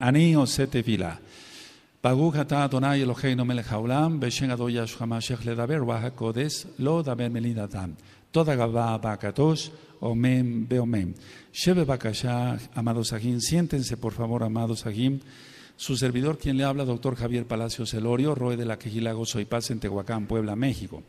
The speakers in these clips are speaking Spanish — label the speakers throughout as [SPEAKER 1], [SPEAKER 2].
[SPEAKER 1] Ani עושה Vila, ברוך אתה אדוני no מלך העולם, doyas אדו ישוע המשיח לדבר, רוח lo לא Toda omen, beomem. Shebe Bakashá, amados Sajim, siéntense por favor, amados Sajim. Su servidor, quien le habla, doctor Javier Palacios Elorio, Roe de la Quejila Gozo en Tehuacán, Puebla, México.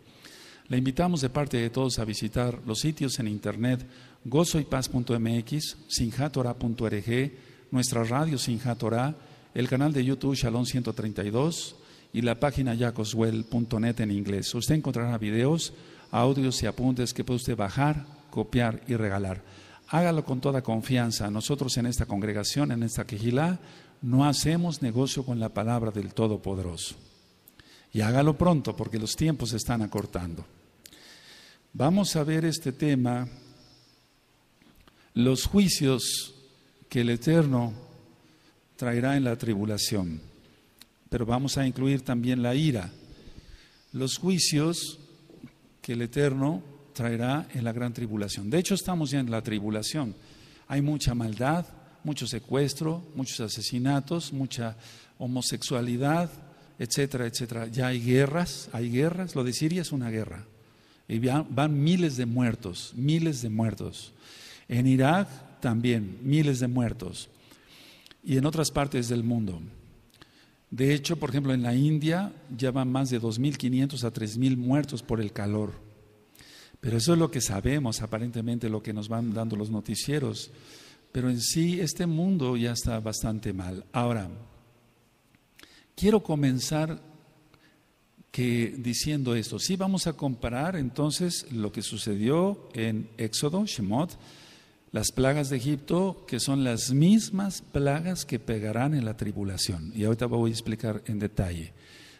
[SPEAKER 1] Le invitamos de parte de todos a visitar los sitios en internet gozoipaz.mx, sinjatora.org, nuestra radio Sinja Torah, el canal de YouTube Shalom 132 y la página jacoswell.net en inglés. Usted encontrará videos, audios y apuntes que puede usted bajar, copiar y regalar. Hágalo con toda confianza. Nosotros en esta congregación, en esta quejilá, no hacemos negocio con la palabra del Todopoderoso. Y hágalo pronto porque los tiempos están acortando. Vamos a ver este tema, los juicios que el Eterno traerá en la tribulación. Pero vamos a incluir también la ira, los juicios que el Eterno traerá en la gran tribulación. De hecho, estamos ya en la tribulación. Hay mucha maldad, mucho secuestro, muchos asesinatos, mucha homosexualidad, etcétera, etcétera. Ya hay guerras, hay guerras. Lo de Siria es una guerra. Y van miles de muertos, miles de muertos. En Irak también miles de muertos y en otras partes del mundo. De hecho, por ejemplo, en la India ya van más de 2.500 a 3.000 muertos por el calor. Pero eso es lo que sabemos, aparentemente, lo que nos van dando los noticieros. Pero en sí, este mundo ya está bastante mal. Ahora, quiero comenzar que diciendo esto, si sí vamos a comparar entonces lo que sucedió en Éxodo, Shemot, las plagas de Egipto, que son las mismas plagas que pegarán en la tribulación. Y ahorita voy a explicar en detalle.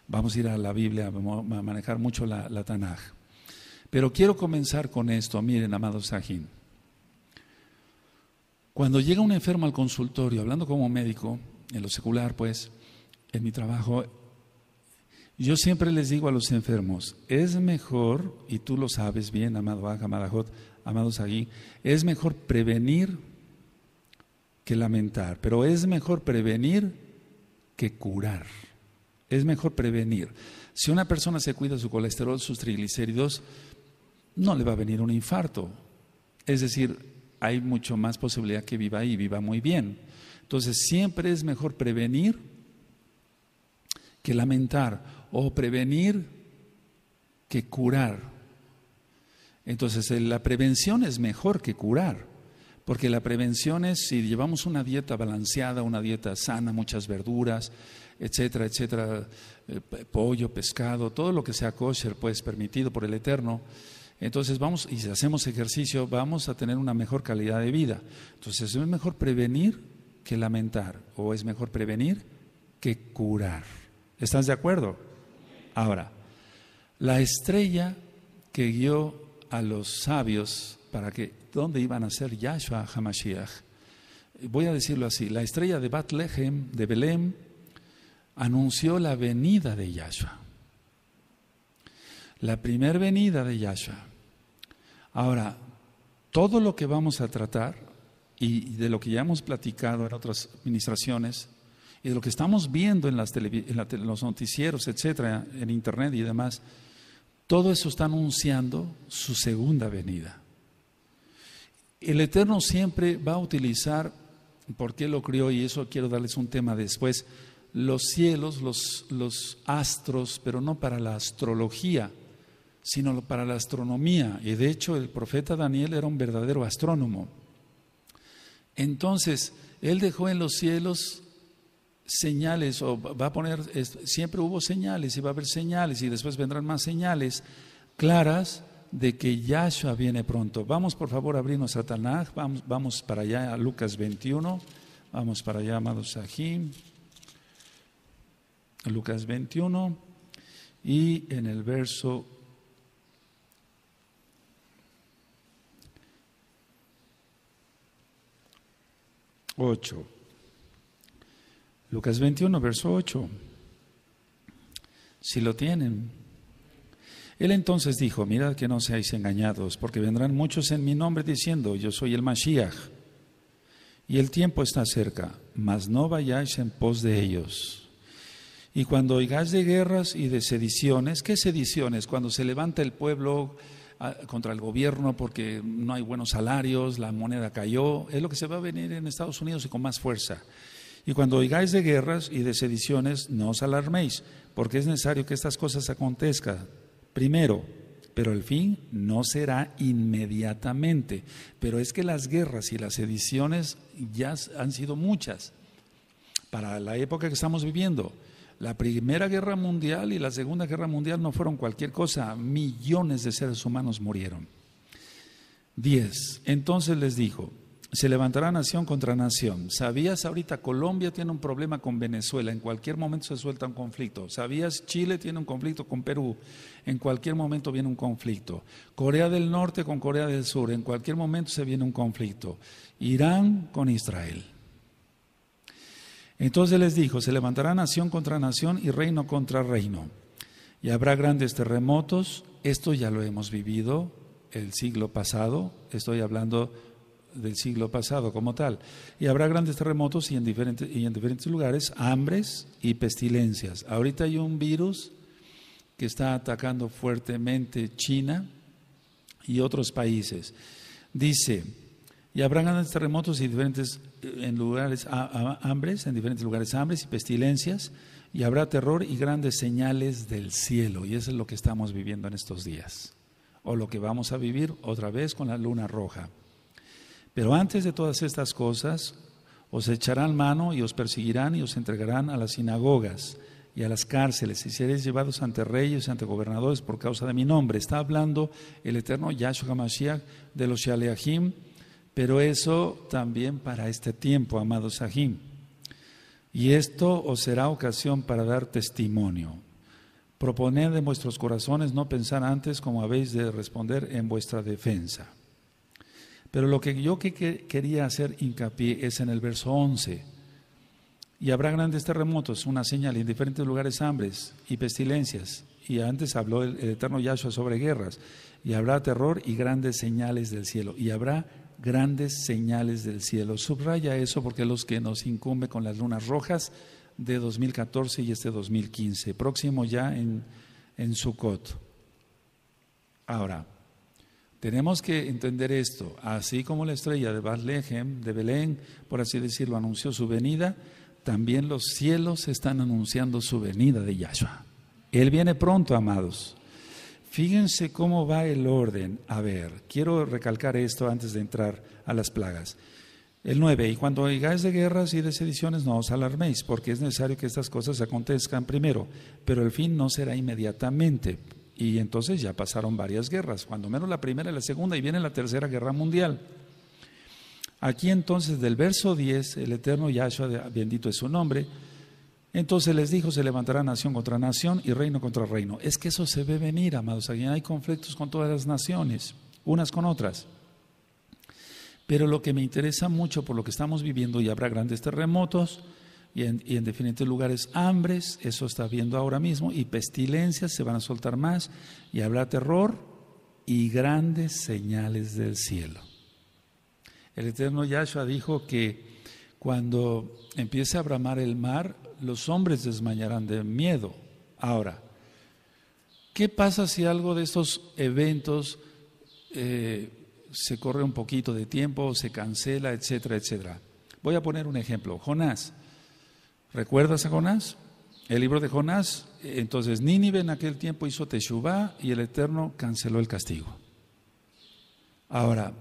[SPEAKER 1] Vamos a ir a la Biblia, a manejar mucho la, Tanaj. Pero quiero comenzar con esto. Miren, amado Sahin, Cuando llega un enfermo al consultorio, hablando como médico, en lo secular, pues, en mi trabajo, yo siempre les digo a los enfermos, es mejor, y tú lo sabes bien, amado Aja, amados aquí, es mejor prevenir que lamentar, pero es mejor prevenir que curar. Es mejor prevenir. Si una persona se cuida su colesterol, sus triglicéridos, no le va a venir un infarto. Es decir, hay mucho más posibilidad que viva y viva muy bien. Entonces, siempre es mejor prevenir que lamentar o prevenir que curar. Entonces, eh, la prevención es mejor que curar, porque la prevención es si llevamos una dieta balanceada, una dieta sana, muchas verduras, etcétera, etcétera, eh, pollo, pescado, todo lo que sea kosher, pues permitido por el Eterno. Entonces vamos, y si hacemos ejercicio, vamos a tener una mejor calidad de vida. Entonces es mejor prevenir que lamentar, o es mejor prevenir que curar. ¿Estás de acuerdo? Ahora, la estrella que guió a los sabios para que dónde iban a ser Yahshua Hamashiach. Voy a decirlo así, la estrella de Bethlehem, de Belén, anunció la venida de Yahshua. La primer venida de Yahshua. Ahora, todo lo que vamos a tratar y de lo que ya hemos platicado en otras administraciones y de lo que estamos viendo en, las en los noticieros, etcétera, en internet y demás, todo eso está anunciando su segunda venida. El Eterno siempre va a utilizar, porque lo crió, y eso quiero darles un tema después, los cielos, los, los astros, pero no para la astrología, sino para la astronomía. Y de hecho el profeta Daniel era un verdadero astrónomo. Entonces, él dejó en los cielos señales, o va a poner, siempre hubo señales y va a haber señales y después vendrán más señales claras de que Yahshua viene pronto. Vamos por favor a abrirnos a Tanaj, vamos, vamos para allá a Lucas 21, vamos para allá, amados Sahim, Lucas 21 y en el verso 8 Lucas 21, verso 8. Si lo tienen. Él entonces dijo, mirad que no seáis engañados, porque vendrán muchos en mi nombre diciendo, yo soy el Mashiach. Y el tiempo está cerca, mas no vayáis en pos de ellos. Y cuando oigáis de guerras y de sediciones, ¿qué sediciones? Cuando se levanta el pueblo ah, contra el gobierno porque no hay buenos salarios, la moneda cayó, es lo que se va a venir en Estados Unidos y con más fuerza. Y cuando oigáis de guerras y de sediciones, no os alarméis, porque es necesario que estas cosas acontezcan. Primero, pero el fin no será inmediatamente. Pero es que las guerras y las sediciones ya han sido muchas para la época que estamos viviendo. La Primera Guerra Mundial y la Segunda Guerra Mundial no fueron cualquier cosa, millones de seres humanos murieron. 10. Entonces les dijo, se levantará nación contra nación. ¿Sabías ahorita Colombia tiene un problema con Venezuela? En cualquier momento se suelta un conflicto. ¿Sabías Chile tiene un conflicto con Perú? En cualquier momento viene un conflicto. Corea del Norte con Corea del Sur. En cualquier momento se viene un conflicto. Irán con Israel. Entonces les dijo, se levantará nación contra nación y reino contra reino. Y habrá grandes terremotos. Esto ya lo hemos vivido el siglo pasado. Estoy hablando del siglo pasado como tal. Y habrá grandes terremotos y en, diferentes, y en diferentes lugares hambres y pestilencias. Ahorita hay un virus que está atacando fuertemente China y otros países. Dice, y habrá grandes terremotos y diferentes eh, en lugares hambres, en diferentes lugares hambres y pestilencias, y habrá terror y grandes señales del cielo, y eso es lo que estamos viviendo en estos días, o lo que vamos a vivir otra vez con la luna roja. Pero antes de todas estas cosas, os echarán mano y os perseguirán y os entregarán a las sinagogas y a las cárceles y seréis llevados ante reyes y ante gobernadores por causa de mi nombre. Está hablando el eterno Yahshua Mashiach de los Shaleahim, pero eso también para este tiempo, amados Sahim. Y esto os será ocasión para dar testimonio. Proponed en vuestros corazones no pensar antes como habéis de responder en vuestra defensa. Pero lo que yo que, quería hacer hincapié es en el verso 11. Y habrá grandes terremotos, una señal, en diferentes lugares hambres y pestilencias. Y antes habló el, eterno Yahshua sobre guerras. Y habrá terror y grandes señales del cielo. Y habrá grandes señales del cielo. Subraya eso porque los que nos incumbe con las lunas rojas de 2014 y este 2015. Próximo ya en, en Sukkot. Ahora, tenemos que entender esto, así como la estrella de Bethlehem, de Belén, por así decirlo, anunció su venida, también los cielos están anunciando su venida de Yahshua. Él viene pronto, amados. Fíjense cómo va el orden. A ver, quiero recalcar esto antes de entrar a las plagas. El 9, y cuando oigáis de guerras y de sediciones, no os alarméis, porque es necesario que estas cosas acontezcan primero, pero el fin no será inmediatamente. Y entonces ya pasaron varias guerras, cuando menos la primera y la segunda, y viene la tercera guerra mundial. Aquí entonces del verso 10, el eterno Yahshua, bendito es su nombre, entonces les dijo, se levantará nación contra nación y reino contra reino. Es que eso se ve venir, amados, aquí hay conflictos con todas las naciones, unas con otras. Pero lo que me interesa mucho por lo que estamos viviendo, y habrá grandes terremotos, y en, diferentes lugares hambres, eso está viendo ahora mismo, y pestilencias, se van a soltar más, y habrá terror y grandes señales del cielo. El eterno Yahshua dijo que cuando empiece a bramar el mar, los hombres desmañarán de miedo. Ahora, ¿qué pasa si algo de estos eventos eh, se corre un poquito de tiempo, se cancela, etcétera, etcétera? Voy a poner un ejemplo. Jonás, ¿Recuerdas a Jonás? El libro de Jonás, entonces Nínive en aquel tiempo hizo Teshuvá y el Eterno canceló el castigo. Ahora,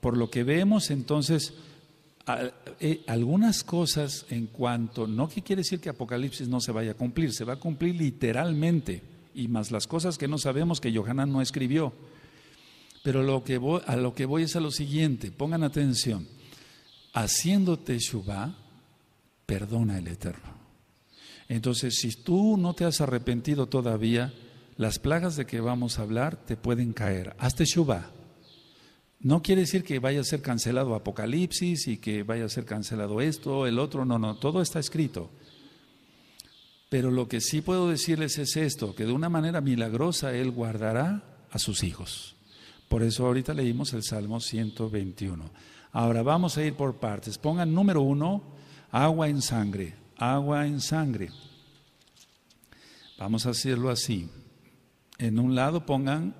[SPEAKER 1] por lo que vemos entonces, eh, algunas cosas en cuanto, no que quiere decir que Apocalipsis no se vaya a cumplir, se va a cumplir literalmente, y más las cosas que no sabemos que Johanan no escribió. Pero lo que a lo que voy es a lo siguiente, pongan atención, haciendo Teshuvah, perdona el Eterno. Entonces, si tú no te has arrepentido todavía, las plagas de que vamos a hablar te pueden caer. Hazte Shuba. No quiere decir que vaya a ser cancelado Apocalipsis y que vaya a ser cancelado esto, el otro, no, no, todo está escrito. Pero lo que sí puedo decirles es esto, que de una manera milagrosa Él guardará a sus hijos. Por eso ahorita leímos el Salmo 121. Ahora vamos a ir por partes. Pongan número uno agua en sangre, agua en sangre. Vamos a hacerlo así. En un lado pongan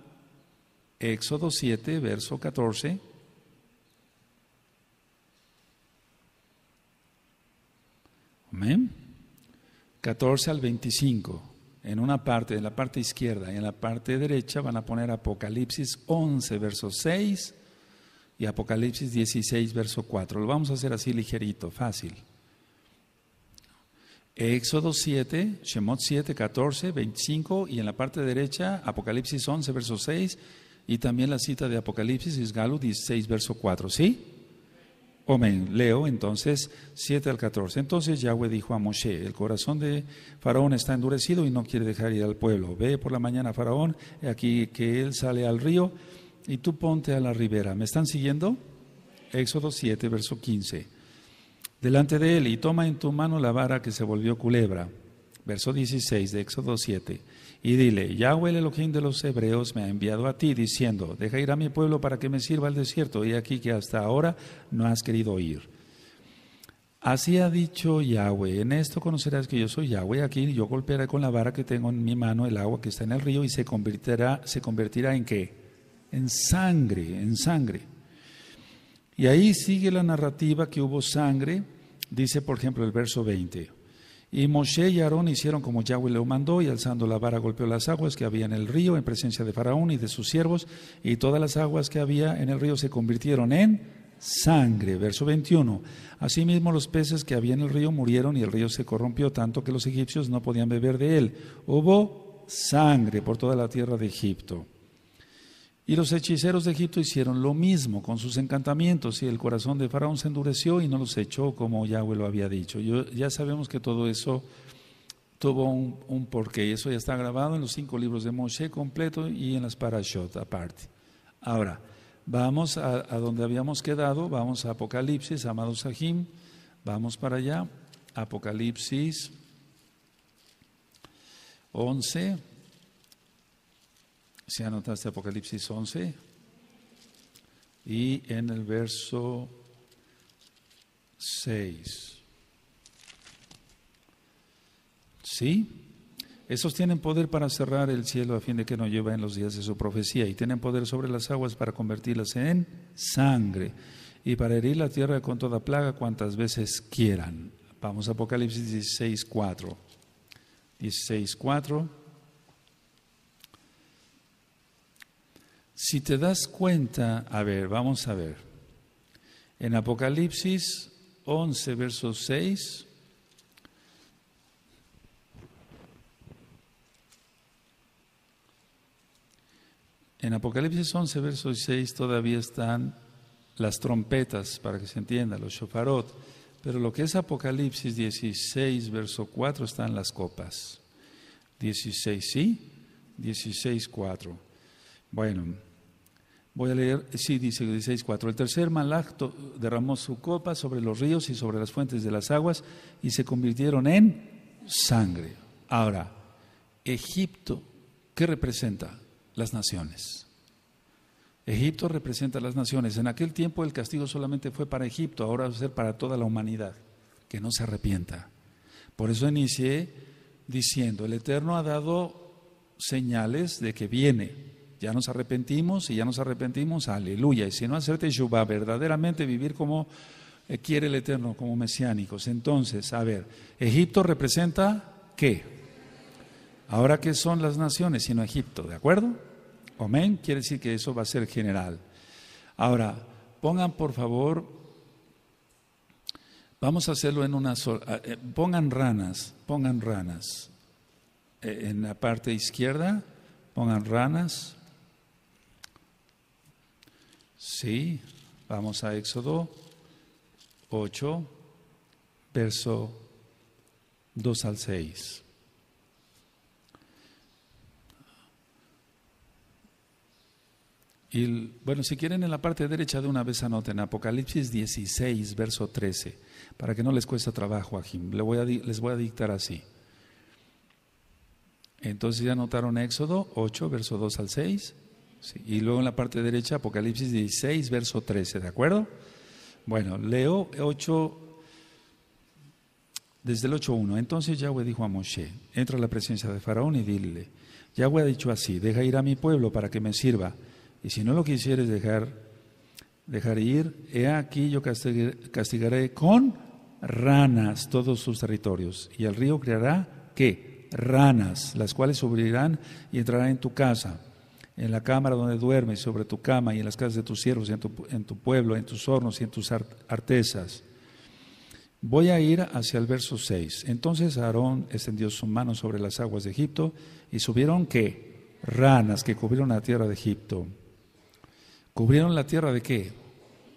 [SPEAKER 1] Éxodo 7, verso 14. Amén. 14 al 25. En una parte, en la parte izquierda y en la parte derecha van a poner Apocalipsis 11, verso 6 y Apocalipsis 16, verso 4. Lo vamos a hacer así ligerito, fácil. Éxodo 7, Shemot 7, 14, 25 y en la parte derecha Apocalipsis 11, verso 6 y también la cita de Apocalipsis, galu 16, verso 4. ¿Sí? Amén. Leo entonces 7 al 14. Entonces Yahweh dijo a Moshe, el corazón de Faraón está endurecido y no quiere dejar ir al pueblo. Ve por la mañana a Faraón, aquí que él sale al río y tú ponte a la ribera. ¿Me están siguiendo? Éxodo 7, verso 15 delante de él y toma en tu mano la vara que se volvió culebra. Verso 16 de Éxodo 7. Y dile, Yahweh el Elohim de los Hebreos me ha enviado a ti diciendo, deja ir a mi pueblo para que me sirva el desierto, y aquí que hasta ahora no has querido ir. Así ha dicho Yahweh, en esto conocerás que yo soy Yahweh, aquí yo golpearé con la vara que tengo en mi mano el agua que está en el río y se convertirá, se convertirá en qué? En sangre, en sangre. Y ahí sigue la narrativa que hubo sangre, dice por ejemplo el verso 20. Y Moshe y Aarón hicieron como Yahweh le mandó, y alzando la vara golpeó las aguas que había en el río en presencia de Faraón y de sus siervos, y todas las aguas que había en el río se convirtieron en sangre. Verso 21. Asimismo los peces que había en el río murieron y el río se corrompió tanto que los egipcios no podían beber de él. Hubo sangre por toda la tierra de Egipto. Y los hechiceros de Egipto hicieron lo mismo con sus encantamientos y el corazón de Faraón se endureció y no los echó como Yahweh lo había dicho. Yo, ya sabemos que todo eso tuvo un, un, porqué. Eso ya está grabado en los cinco libros de Moshe completo y en las Parashot aparte. Ahora, vamos a, donde habíamos quedado, vamos a Apocalipsis, amados Sahim, vamos para allá. Apocalipsis 11. Se anotaste Apocalipsis 11 y en el verso 6. ¿Sí? Esos tienen poder para cerrar el cielo a fin de que no lleva en los días de su profecía y tienen poder sobre las aguas para convertirlas en sangre y para herir la tierra con toda plaga cuantas veces quieran. Vamos a Apocalipsis 16.4. 16.4. Si te das cuenta, a ver, vamos a ver. En Apocalipsis 11, verso 6. En Apocalipsis 11, verso 6 todavía están las trompetas, para que se entienda, los shofarot. Pero lo que es Apocalipsis 16, verso 4 están las copas. 16, sí. 16, 4. Bueno. Voy a leer, sí, dice 16.4. El tercer malacto derramó su copa sobre los ríos y sobre las fuentes de las aguas y se convirtieron en sangre. Ahora, Egipto, ¿qué representa? Las naciones. Egipto representa las naciones. En aquel tiempo el castigo solamente fue para Egipto, ahora va a ser para toda la humanidad, que no se arrepienta. Por eso inicié diciendo, el Eterno ha dado señales de que viene, ya nos arrepentimos y ya nos arrepentimos, aleluya. Y si no hacerte va verdaderamente vivir como eh, quiere el Eterno, como mesiánicos. Entonces, a ver, Egipto representa qué? Ahora, ¿qué son las naciones sino Egipto? ¿De acuerdo? Amén, quiere decir que eso va a ser general. Ahora, pongan por favor, vamos a hacerlo en una sola, eh, eh, pongan ranas, pongan ranas. En la parte izquierda, pongan ranas, Sí, vamos a Éxodo 8, verso 2 al 6. Y bueno, si quieren en la parte derecha de una vez anoten Apocalipsis 16, verso 13, para que no les cueste trabajo a Jim. Les voy a, les voy a dictar así. Entonces ya anotaron Éxodo 8, verso 2 al 6 y luego en la parte derecha, Apocalipsis 16, verso 13, ¿de acuerdo? Bueno, leo 8, desde el 8.1. Entonces Yahweh dijo a Moshe, entra a la presencia de Faraón y dile, Yahweh ha dicho así, deja ir a mi pueblo para que me sirva, y si no lo quisieres dejar, dejar ir, he aquí yo castigaré, castigaré con ranas todos sus territorios, y el río creará, ¿qué? Ranas, las cuales subirán y entrarán en tu casa en la cámara donde duermes, sobre tu cama y en las casas de tus siervos, y en tu, pueblo, en tus hornos y en tus artesas. Voy a ir hacia el verso 6. Entonces Aarón extendió su mano sobre las aguas de Egipto y subieron qué? Ranas que cubrieron la tierra de Egipto. ¿Cubrieron la tierra de qué?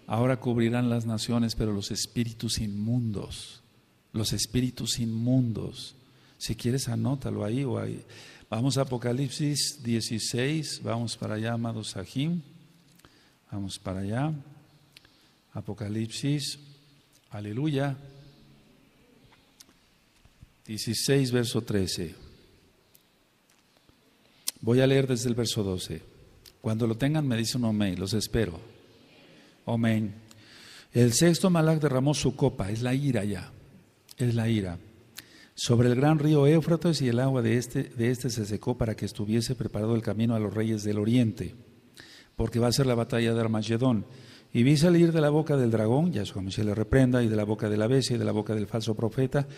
[SPEAKER 1] Ahora cubrirán las naciones, pero los espíritus inmundos. Los espíritus inmundos. Si quieres, anótalo ahí o ahí. Vamos a Apocalipsis 16, vamos para allá, amados Sahim. Vamos para allá. Apocalipsis, aleluya. 16, verso 13. Voy a leer desde el verso 12. Cuando lo tengan me dicen amén, los espero. Amén. El sexto malak derramó su copa, es la ira ya, es la ira sobre el gran río Éufrates y el agua de este, de este se secó para que estuviese preparado el camino a los reyes del oriente, porque va a ser la batalla de Armagedón. Y vi salir de la boca del dragón, ya como se le reprenda, y de la boca de la bestia y de la boca del falso profeta,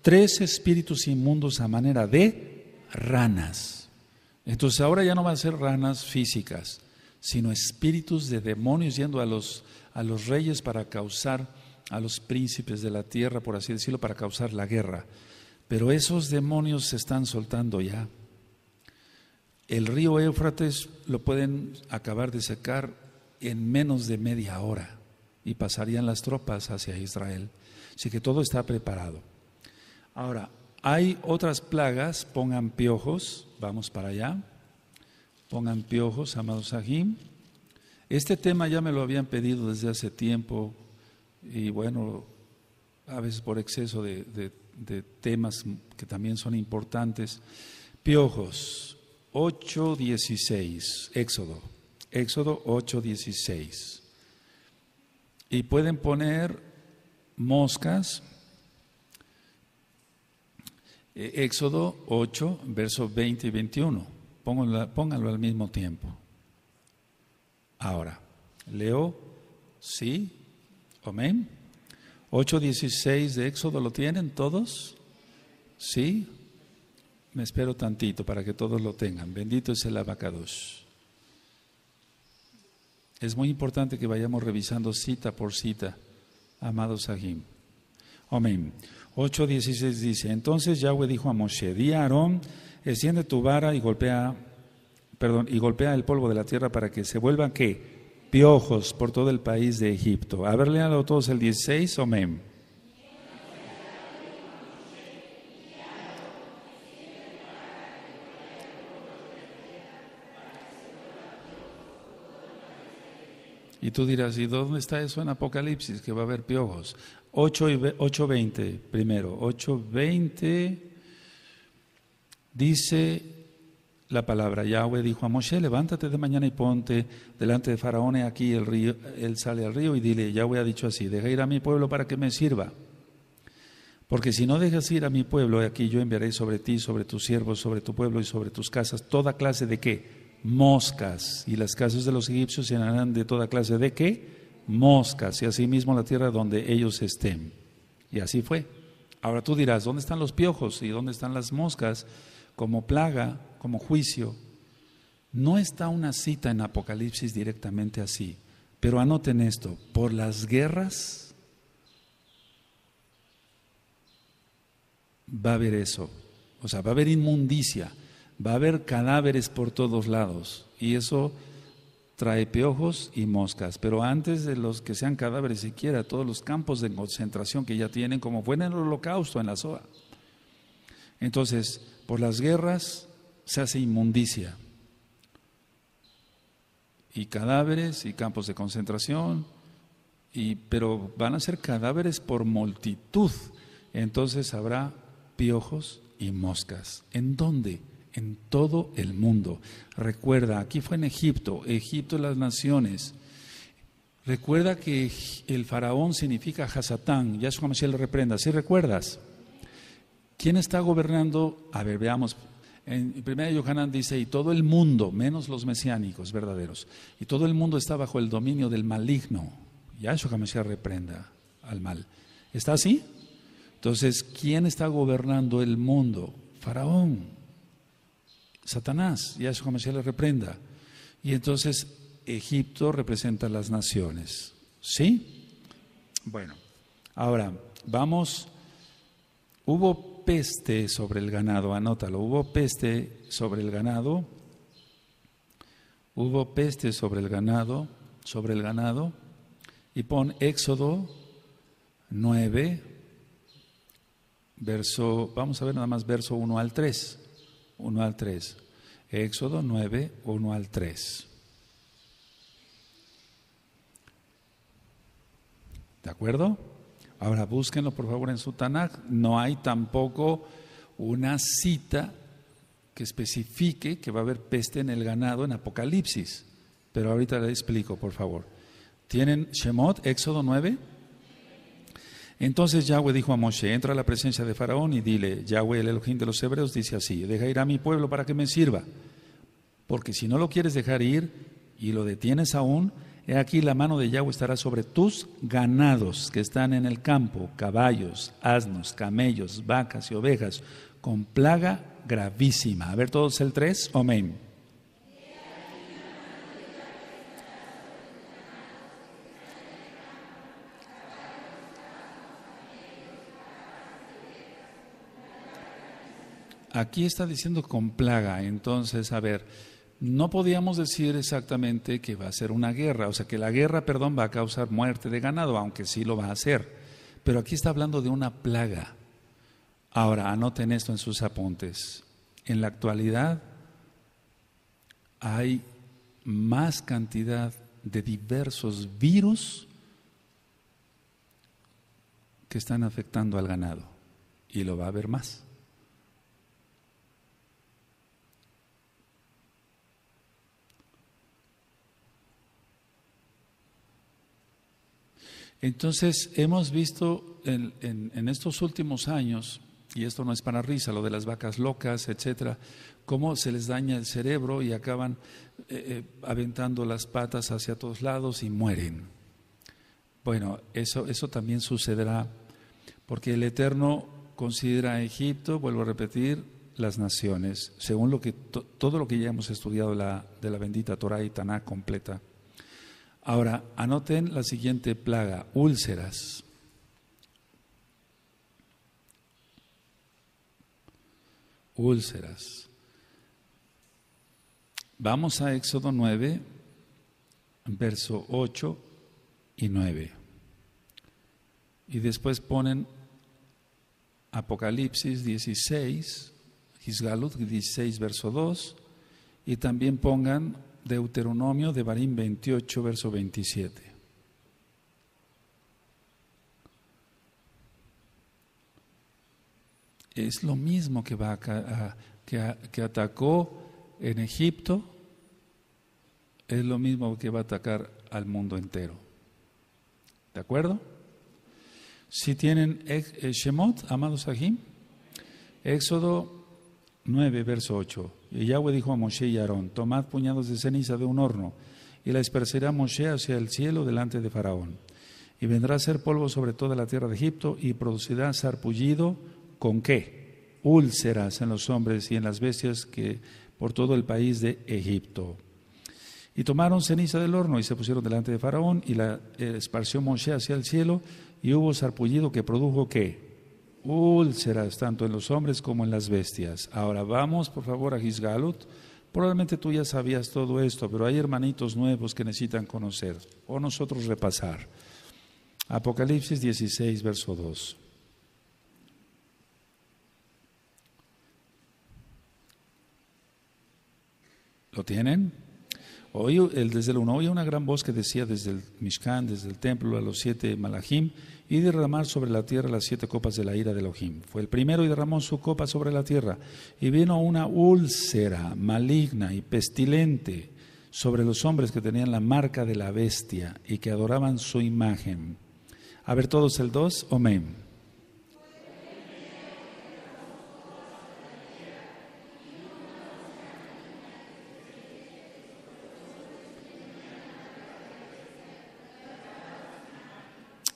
[SPEAKER 1] tres espíritus inmundos a manera de ranas. Entonces ahora ya no van a ser ranas físicas, sino espíritus de demonios yendo a los, a los reyes para causar, a los príncipes de la tierra, por así decirlo, para causar la guerra. Pero esos demonios se están soltando ya. El río Éufrates lo pueden acabar de secar en menos de media hora y pasarían las tropas hacia Israel. Así que todo está preparado. Ahora, hay otras plagas, pongan piojos, vamos para allá. Pongan piojos, amados Sahim. Este tema ya me lo habían pedido desde hace tiempo y bueno, a veces por exceso de, de de temas que también son importantes. Piojos, 8.16, Éxodo, Éxodo 8.16. Y pueden poner moscas, e, Éxodo 8, versos 20 y 21. Pónganlo, pónganlo al mismo tiempo. Ahora, leo, sí, amén. 8.16 de Éxodo, ¿lo tienen todos? ¿Sí? Me espero tantito para que todos lo tengan. Bendito es el abacados. Es muy importante que vayamos revisando cita por cita, amados Ajim. Amén. 8.16 dice, entonces Yahweh dijo a Moshe, di a Aarón, extiende tu vara y golpea, perdón, y golpea el polvo de la tierra para que se vuelva, ¿qué? piojos por todo el país de Egipto. A ver, todos el 16, amén. Y tú dirás, ¿y dónde está eso en Apocalipsis? Que va a haber piojos. 8.20 primero. 8.20 dice, la palabra. Yahweh dijo a Moshe, levántate de mañana y ponte delante de Faraón, aquí el río, él sale al río y dile, Yahweh ha dicho así, deja ir a mi pueblo para que me sirva. Porque si no dejas ir a mi pueblo, aquí yo enviaré sobre ti, sobre tus siervos, sobre tu pueblo y sobre tus casas, toda clase de qué? Moscas. Y las casas de los egipcios llenarán de toda clase de qué? Moscas. Y asimismo la tierra donde ellos estén. Y así fue. Ahora tú dirás, ¿dónde están los piojos y dónde están las moscas? como plaga, como juicio. No está una cita en Apocalipsis directamente así, pero anoten esto, por las guerras va a haber eso, o sea, va a haber inmundicia, va a haber cadáveres por todos lados y eso trae piojos y moscas, pero antes de los que sean cadáveres siquiera, todos los campos de concentración que ya tienen, como fue en el holocausto en la SOA. Entonces, por las guerras se hace inmundicia. Y cadáveres y campos de concentración, y, pero van a ser cadáveres por multitud. Entonces habrá piojos y moscas. ¿En dónde? En todo el mundo. Recuerda, aquí fue en Egipto, Egipto las naciones. Recuerda que el faraón significa Hasatán, Yahshua Mashiach lo reprenda, ¿sí recuerdas? ¿Quién está gobernando? A ver, veamos. En primera, Yohanan dice, y todo el mundo, menos los mesiánicos verdaderos, y todo el mundo está bajo el dominio del maligno. eso me Mesías reprenda al mal. ¿Está así? Entonces, ¿quién está gobernando el mundo? Faraón, Satanás, eso que Mesías le reprenda. Y entonces, Egipto representa las naciones. ¿Sí? Bueno, ahora, vamos. Hubo peste sobre el ganado, anótalo, hubo peste sobre el ganado, hubo peste sobre el ganado, sobre el ganado, y pon Éxodo 9, verso, vamos a ver nada más verso 1 al 3, 1 al 3, Éxodo 9, 1 al 3. ¿De acuerdo? Ahora búsquenlo por favor en su No hay tampoco una cita que especifique que va a haber peste en el ganado en Apocalipsis. Pero ahorita le explico, por favor. ¿Tienen Shemot, Éxodo 9? Entonces Yahweh dijo a Moshe, entra a la presencia de Faraón y dile, Yahweh el Elohim de los Hebreos dice así, deja ir a mi pueblo para que me sirva, porque si no lo quieres dejar ir y lo detienes aún, He aquí la mano de Yahweh estará sobre tus ganados que están en el campo, caballos, asnos, camellos, vacas y ovejas, con plaga gravísima. A ver todos el 3, amén. Aquí está diciendo con plaga, entonces, a ver, no podíamos decir exactamente que va a ser una guerra, o sea, que la guerra, perdón, va a causar muerte de ganado, aunque sí lo va a hacer. Pero aquí está hablando de una plaga. Ahora, anoten esto en sus apuntes. En la actualidad hay más cantidad de diversos virus que están afectando al ganado y lo va a haber más. Entonces, hemos visto en, estos últimos años, y esto no es para risa, lo de las vacas locas, etcétera, cómo se les daña el cerebro y acaban eh, eh, aventando las patas hacia todos lados y mueren. Bueno, eso, eso también sucederá, porque el Eterno considera a Egipto, vuelvo a repetir, las naciones, según lo que, todo lo que ya hemos estudiado de la bendita Torah y Taná completa. Ahora, anoten la siguiente plaga, úlceras. Úlceras. Vamos a Éxodo 9, verso 8 y 9. Y después ponen Apocalipsis 16, Gisgalud 16, verso 2, y también pongan Deuteronomio de Barín 28, verso 27. Es lo mismo que, va que, atacó en Egipto, es lo mismo que va a atacar al mundo entero. ¿De acuerdo? Si tienen eh, Shemot, amados Ajim, Éxodo 9, verso 8. Y Yahweh dijo a Moshe y Aarón, tomad puñados de ceniza de un horno, y la esparcerá Moshe hacia el cielo delante de Faraón. Y vendrá a ser polvo sobre toda la tierra de Egipto, y producirá sarpullido con qué? Úlceras en los hombres y en las bestias que por todo el país de Egipto. Y tomaron ceniza del horno y se pusieron delante de Faraón, y la eh, esparció Moshe hacia el cielo, y hubo sarpullido que produjo qué? úlceras tanto en los hombres como en las bestias. Ahora vamos, por favor, a Gisgalut. Probablemente tú ya sabías todo esto, pero hay hermanitos nuevos que necesitan conocer o nosotros repasar. Apocalipsis 16, verso 2. ¿Lo tienen? Hoy, desde el 1 oía una gran voz que decía desde el Mishkan, desde el templo a los siete Malachim, y derramar sobre la tierra las siete copas de la ira de Elohim. Fue el primero y derramó su copa sobre la tierra, y vino una úlcera maligna y pestilente sobre los hombres que tenían la marca de la bestia y que adoraban su imagen. A ver todos el dos, amén.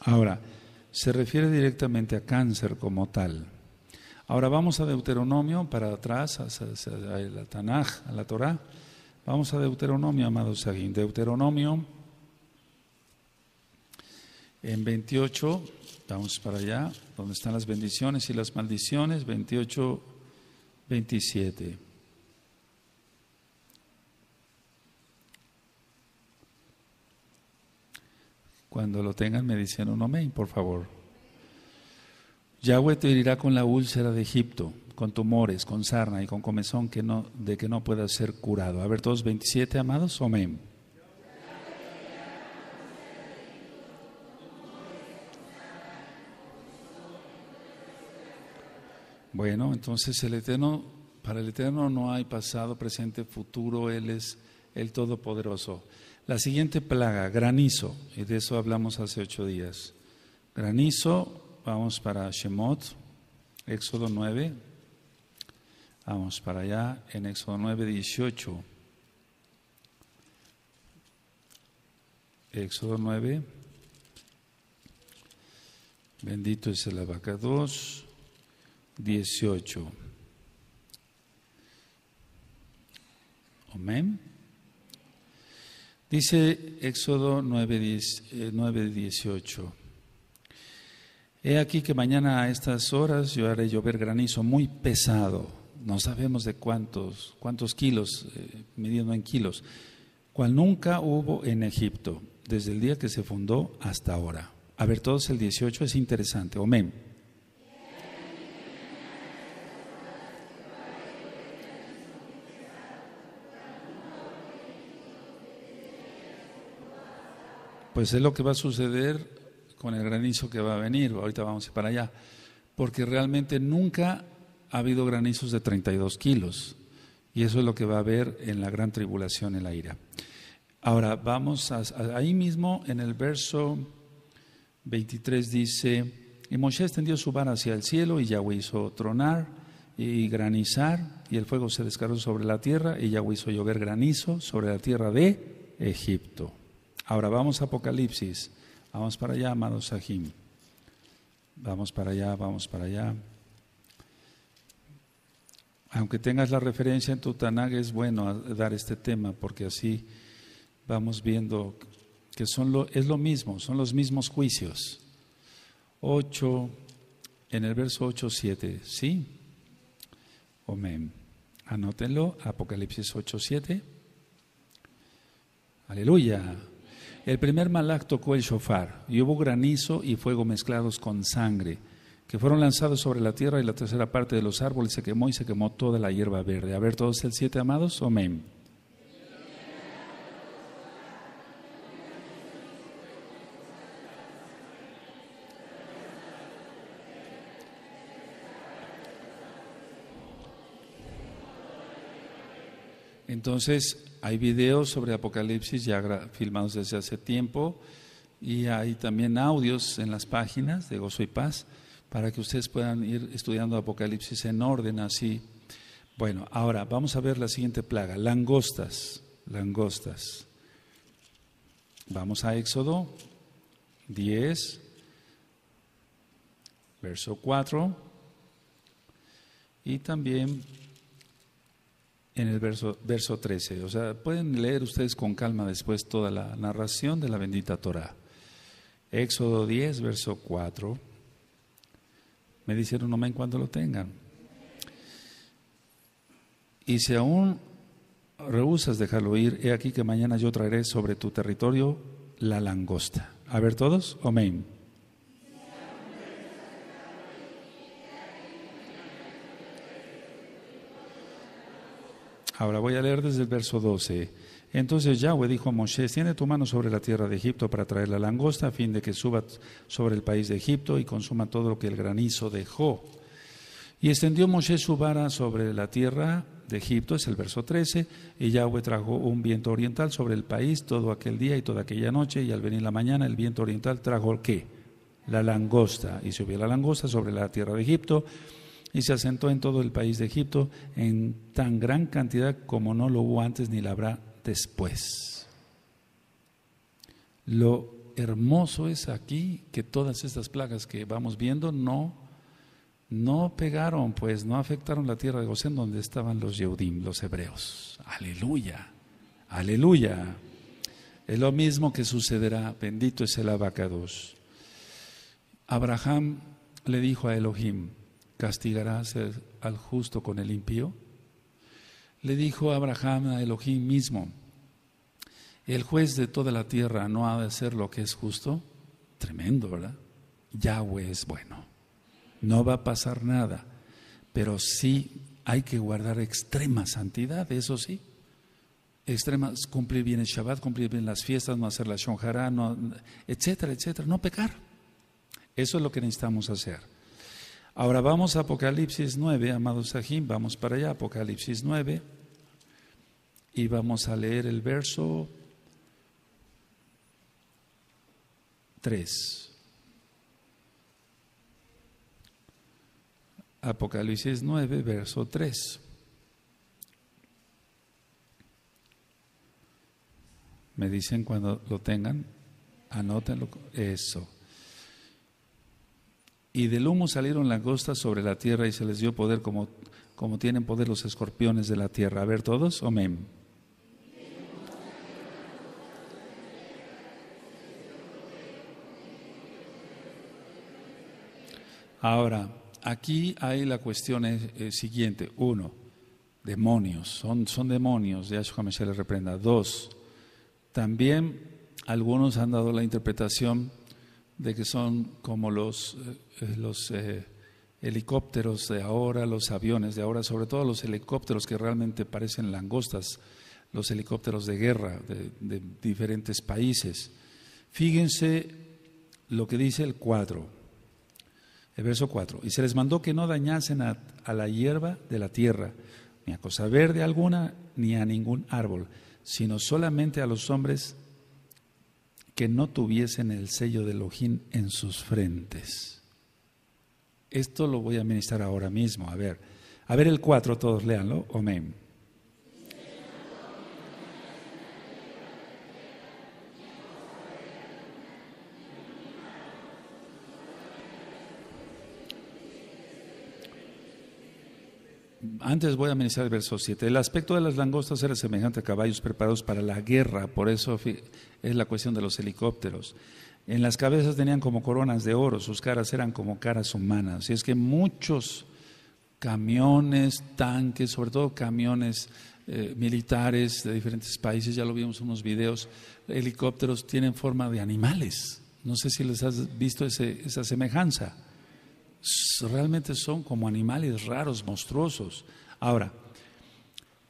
[SPEAKER 1] Ahora, se refiere directamente a cáncer como tal. Ahora vamos a Deuteronomio, para atrás, a, la Tanaj, a la Torá. Vamos a Deuteronomio, amados Sagín. Deuteronomio, en 28, vamos para allá, donde están las bendiciones y las maldiciones, 28, 27. Cuando lo tengan me dicen un amén, por favor. Yahweh te herirá con la úlcera de Egipto, con tumores, con sarna y con comezón que no, de que no pueda ser curado. A ver, todos 27 amados, amén. Bueno, entonces el Eterno, para el Eterno no hay pasado, presente, futuro, Él es el Todopoderoso. La siguiente plaga, granizo, y de eso hablamos hace ocho días. Granizo, vamos para Shemot, Éxodo 9, vamos para allá en Éxodo 9, 18. Éxodo 9, bendito es el 2 18. Amén. Dice Éxodo 9, eh, He aquí que mañana a estas horas yo haré llover granizo muy pesado. No sabemos de cuántos, cuántos kilos, eh, midiendo en kilos, cual nunca hubo en Egipto, desde el día que se fundó hasta ahora. A ver, todos el 18 es interesante. omen. pues es lo que va a suceder con el granizo que va a venir. Ahorita vamos a ir para allá. Porque realmente nunca ha habido granizos de 32 kilos. Y eso es lo que va a haber en la gran tribulación, en la ira. Ahora, vamos a, ahí mismo en el verso 23 dice, y Moshe extendió su vara hacia el cielo y Yahweh hizo tronar y granizar y el fuego se descargó sobre la tierra y Yahweh hizo llover granizo sobre la tierra de Egipto. Ahora vamos a Apocalipsis. Vamos para allá, amados Sahim. Vamos para allá, vamos para allá. Aunque tengas la referencia en tu Tanag, es bueno dar este tema porque así vamos viendo que son lo, es lo mismo, son los mismos juicios. 8, en el verso 8, 7, ¿sí? Amén. Anótenlo, Apocalipsis 8, 7. Aleluya. El primer Malak tocó el shofar y hubo granizo y fuego mezclados con sangre que fueron lanzados sobre la tierra y la tercera parte de los árboles se quemó y se quemó toda la hierba verde. A ver, todos el siete amados, amén. Entonces, hay videos sobre Apocalipsis ya filmados desde hace tiempo y hay también audios en las páginas de Gozo y Paz para que ustedes puedan ir estudiando Apocalipsis en orden así. Bueno, ahora vamos a ver la siguiente plaga, langostas, langostas. Vamos a Éxodo 10, verso 4 y también en el verso, verso 13. O sea, pueden leer ustedes con calma después toda la narración de la bendita Torah. Éxodo 10, verso 4. Me me amén cuando lo tengan. Y si aún rehusas dejarlo ir, he aquí que mañana yo traeré sobre tu territorio la langosta. A ver todos, amén. Ahora voy a leer desde el verso 12. Entonces Yahweh dijo a Moisés, tiene tu mano sobre la tierra de Egipto para traer la langosta a fin de que suba sobre el país de Egipto y consuma todo lo que el granizo dejó. Y extendió moshe su vara sobre la tierra de Egipto, es el verso 13, y Yahweh trajo un viento oriental sobre el país todo aquel día y toda aquella noche, y al venir la mañana el viento oriental trajo qué? La langosta, y subió la langosta sobre la tierra de Egipto, y se asentó en todo el país de Egipto en tan gran cantidad como no lo hubo antes ni la habrá después. Lo hermoso es aquí que todas estas plagas que vamos viendo no, no pegaron, pues no afectaron la tierra de Gosén donde estaban los Yehudim, los hebreos. Aleluya, aleluya. Es lo mismo que sucederá, bendito es el abacados. Abraham le dijo a Elohim, ¿Castigarás al justo con el impío? Le dijo Abraham a Elohim mismo, el juez de toda la tierra no ha de hacer lo que es justo. Tremendo, ¿verdad? Yahweh es bueno. No va a pasar nada, pero sí hay que guardar extrema santidad, eso sí. Extremas, cumplir bien el Shabbat, cumplir bien las fiestas, no hacer la shonjara, no, etcétera, etcétera, no pecar. Eso es lo que necesitamos hacer. Ahora vamos a Apocalipsis 9, amados Sahim, vamos para allá, Apocalipsis 9, y vamos a leer el verso 3. Apocalipsis 9, verso 3. Me dicen cuando lo tengan, anótenlo, eso. Y del humo salieron langostas sobre la tierra y se les dio poder como, como tienen poder los escorpiones de la tierra. A ver todos, amén. Ahora, aquí hay la cuestión eh, eh, siguiente. Uno, demonios, son, son demonios, Yahshua se les reprenda. Dos, también algunos han dado la interpretación de que son como los, eh, eh, los eh, helicópteros de ahora, los aviones de ahora, sobre todo los helicópteros que realmente parecen langostas, los helicópteros de guerra de, diferentes países. Fíjense lo que dice el cuadro, el verso 4. Y se les mandó que no dañasen a, a la hierba de la tierra, ni a cosa verde alguna, ni a ningún árbol, sino solamente a los hombres que no tuviesen el sello de Elohim en sus frentes. Esto lo voy a ministrar ahora mismo. A ver, a ver el 4, todos leanlo, Amén. antes voy a mencionar el verso 7. El aspecto de las langostas era semejante a caballos preparados para la guerra, por eso es la cuestión de los helicópteros. En las cabezas tenían como coronas de oro, sus caras eran como caras humanas. Y es que muchos camiones, tanques, sobre todo camiones eh, militares de diferentes países, ya lo vimos en unos videos, helicópteros tienen forma de animales. No sé si les has visto esa semejanza realmente son como animales raros, monstruosos. Ahora,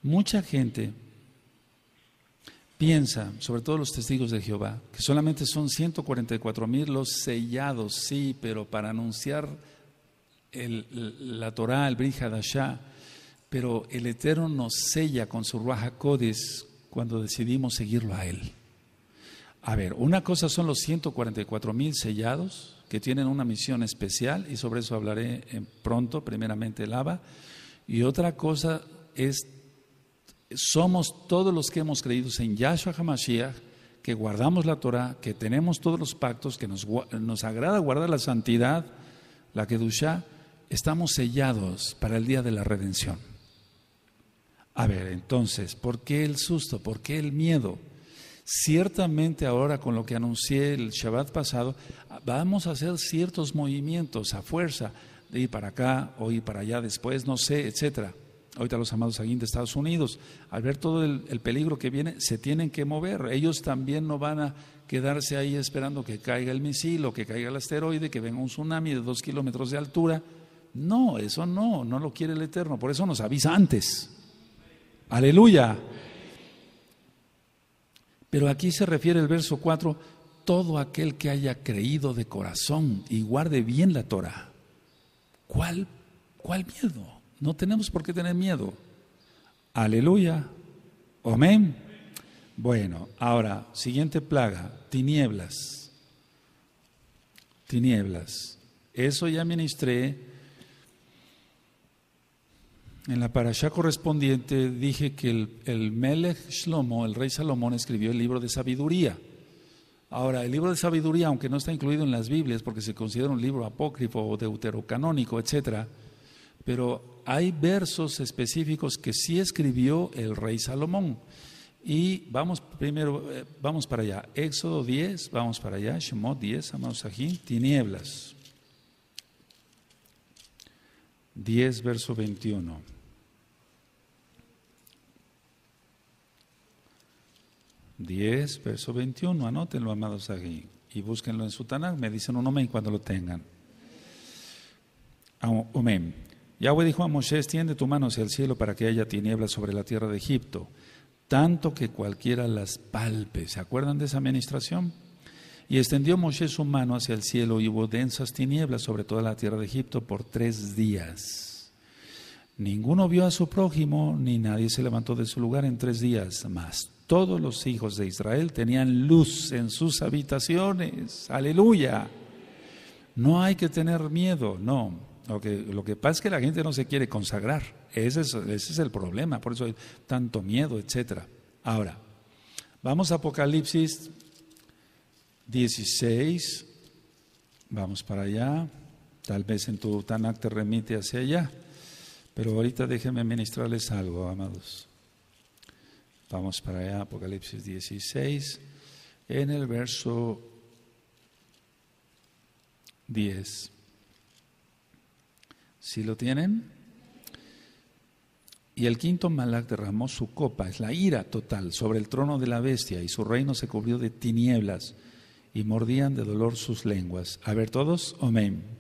[SPEAKER 1] mucha gente piensa, sobre todo los testigos de Jehová, que solamente son 144 mil los sellados, sí, pero para anunciar el, la Torah, el Brihadashá, pero el Eterno nos sella con su Ruaja Codis cuando decidimos seguirlo a Él. A ver, una cosa son los 144 mil sellados que tienen una misión especial y sobre eso hablaré eh, pronto, primeramente el ABA. Y otra cosa es, somos todos los que hemos creído en Yahshua HaMashiach, que guardamos la Torah, que tenemos todos los pactos, que nos, nos agrada guardar la santidad, la Kedushah, estamos sellados para el día de la redención. A ver, entonces, ¿por qué el susto? ¿Por qué el miedo? Ciertamente ahora con lo que anuncié el Shabbat pasado, vamos a hacer ciertos movimientos a fuerza de ir para acá o ir para allá después, no sé, etcétera. Ahorita los amados aquí de Estados Unidos, al ver todo el peligro que viene, se tienen que mover. Ellos también no van a quedarse ahí esperando que caiga el misil o que caiga el asteroide, que venga un tsunami de dos kilómetros de altura. No, eso no, no lo quiere el Eterno. Por eso nos avisa antes. Aleluya. Pero aquí se refiere el verso 4, todo aquel que haya creído de corazón y guarde bien la Torah. ¿Cuál, cuál miedo? No tenemos por qué tener miedo. Aleluya. Amén. Bueno, ahora, siguiente plaga, tinieblas. Tinieblas. Eso ya ministré en la parasha correspondiente dije que el, el Melech Shlomo, el rey Salomón, escribió el libro de sabiduría. Ahora, el libro de sabiduría, aunque no está incluido en las Biblias porque se considera un libro apócrifo o deuterocanónico, etc., pero hay versos específicos que sí escribió el rey Salomón. Y vamos primero, eh, vamos para allá. Éxodo 10, vamos para allá. Shemot 10, amados tinieblas. 10, verso 21. 10 verso 21, anótenlo, amados aquí, y búsquenlo en su Tanakh, me dicen un amén cuando lo tengan. Ah, amén. Yahweh dijo a Moshe, extiende tu mano hacia el cielo para que haya tinieblas sobre la tierra de Egipto, tanto que cualquiera las palpe. ¿Se acuerdan de esa administración? Y extendió Moshe su mano hacia el cielo y hubo densas tinieblas sobre toda la tierra de Egipto por tres días. Ninguno vio a su prójimo, ni nadie se levantó de su lugar en tres días Mas Todos los hijos de Israel tenían luz en sus habitaciones. Aleluya. No hay que tener miedo, no. Lo que, lo que pasa es que la gente no se quiere consagrar. Ese es, ese es el problema, por eso hay tanto miedo, etc. Ahora, vamos a Apocalipsis 16, vamos para allá, tal vez en tu tanak te remite hacia allá, pero ahorita déjenme ministrarles algo, amados. Vamos para allá, Apocalipsis 16, en el verso 10. si lo tienen? Y el quinto Malak derramó su copa, es la ira total, sobre el trono de la bestia, y su reino se cubrió de tinieblas y mordían de dolor sus lenguas. A ver todos, amén.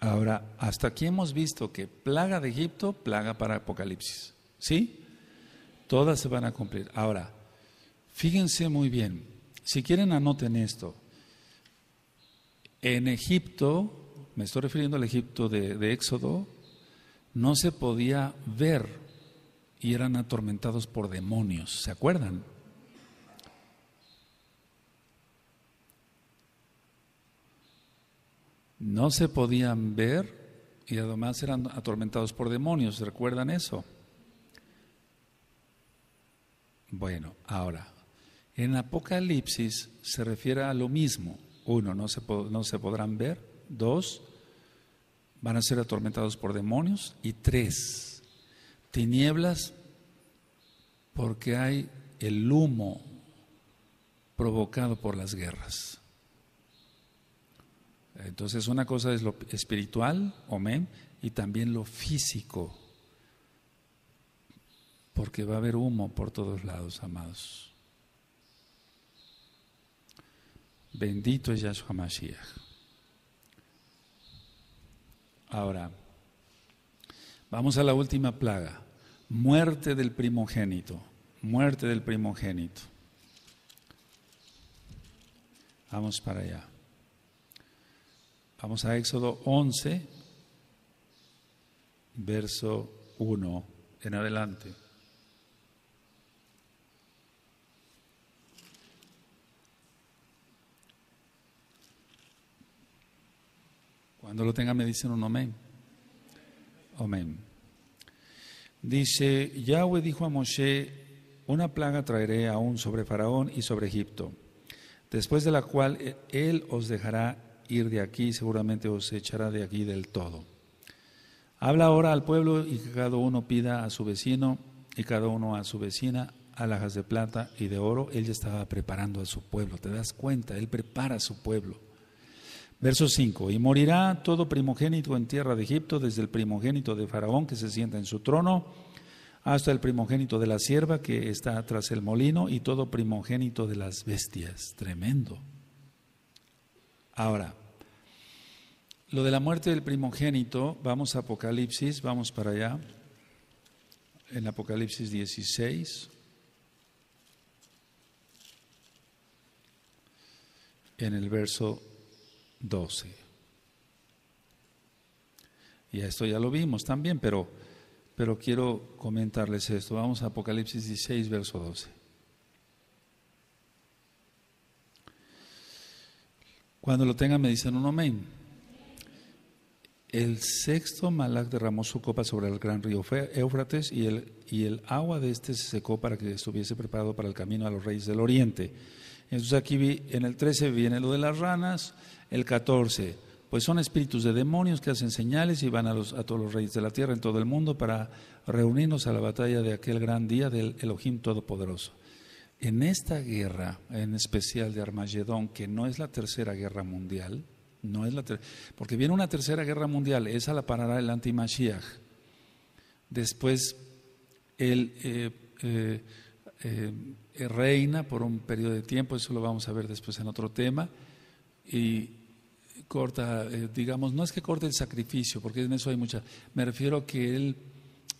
[SPEAKER 1] Ahora, hasta aquí hemos visto que plaga de Egipto, plaga para Apocalipsis. ¿Sí? Todas se van a cumplir. Ahora, fíjense muy bien, si quieren anoten esto. En Egipto me estoy refiriendo al Egipto de, Éxodo, no se podía ver y eran atormentados por demonios, ¿se acuerdan? No se podían ver y además eran atormentados por demonios, ¿recuerdan eso? Bueno, ahora, en Apocalipsis se refiere a lo mismo. Uno, no se, no se podrán ver Dos, van a ser atormentados por demonios. Y tres, tinieblas porque hay el humo provocado por las guerras. Entonces una cosa es lo espiritual, amén, y también lo físico, porque va a haber humo por todos lados, amados. Bendito es Yahshua Mashiach. Ahora, vamos a la última plaga, muerte del primogénito, muerte del primogénito. Vamos para allá. Vamos a Éxodo 11, verso 1 en adelante. Cuando lo tenga me dicen un amén. Amén. Dice, Yahweh dijo a Moshe, una plaga traeré aún sobre Faraón y sobre Egipto, después de la cual e-, él os dejará ir de aquí, seguramente os echará de aquí del todo. Habla ahora al pueblo y que cada uno pida a su vecino y cada uno a su vecina alhajas de plata y de oro. Él ya estaba preparando a su pueblo, te das cuenta, él prepara a su pueblo. Verso 5, y morirá todo primogénito en tierra de Egipto, desde el primogénito de Faraón que se sienta en su trono, hasta el primogénito de la sierva que está tras el molino, y todo primogénito de las bestias. Tremendo. Ahora, lo de la muerte del primogénito, vamos a Apocalipsis, vamos para allá, en Apocalipsis 16. En el verso 12. Y esto ya lo vimos también, pero, pero quiero comentarles esto. Vamos a Apocalipsis 16, verso 12. Cuando lo tengan me dicen un amén. El sexto Malak derramó su copa sobre el gran río Éufrates y el, y el agua de este se secó para que estuviese preparado para el camino a los reyes del oriente. Entonces aquí en el 13 viene lo de las ranas, el 14, pues son espíritus de demonios que hacen señales y van a, todos los reyes de la tierra en todo el mundo para reunirnos a la batalla de aquel gran día del Elohim Todopoderoso. En esta guerra, en especial de Armagedón, que no es la tercera guerra mundial, no es la porque viene una tercera guerra mundial, esa la parará el antimashiach. Después él eh, eh, eh, reina por un periodo de tiempo, eso lo vamos a ver después en otro tema, y corta, eh, digamos, no es que corte el sacrificio, porque en eso hay mucha, me refiero a que él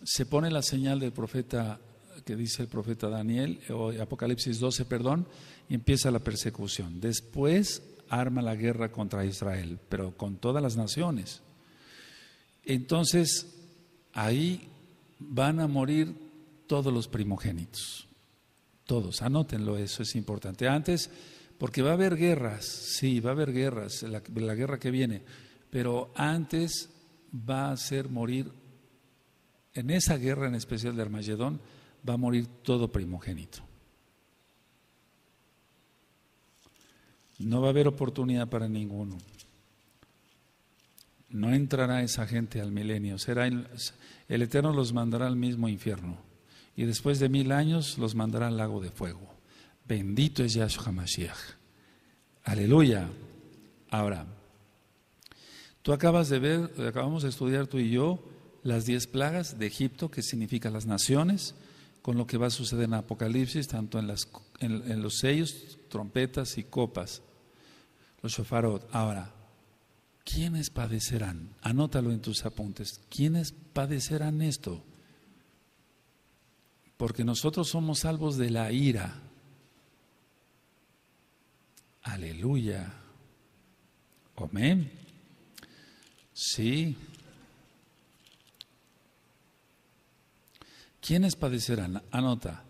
[SPEAKER 1] se pone la señal del profeta, que dice el profeta Daniel, o Apocalipsis 12, perdón, y empieza la persecución. Después arma la guerra contra Israel, pero con todas las naciones. Entonces, ahí van a morir todos los primogénitos, todos, anótenlo, eso es importante. Antes, porque va a haber guerras, sí, va a haber guerras, la, guerra que viene, pero antes va a ser morir, en esa guerra en especial de Armagedón, va a morir todo primogénito. No va a haber oportunidad para ninguno. No entrará esa gente al milenio. Será el Eterno los mandará al mismo infierno. Y después de mil años los mandará al lago de fuego. Bendito es Yahshua Mashiach. Aleluya. Ahora, tú acabas de ver, acabamos de estudiar tú y yo las diez plagas de Egipto, que significa las naciones, con lo que va a suceder en Apocalipsis, tanto en, los sellos, trompetas y copas, los shofarot. Ahora, ¿quiénes padecerán? Anótalo en tus apuntes. ¿Quiénes padecerán esto? Porque nosotros somos salvos de la ira. Aleluya. Amén. Sí. ¿Quiénes padecerán? Anota.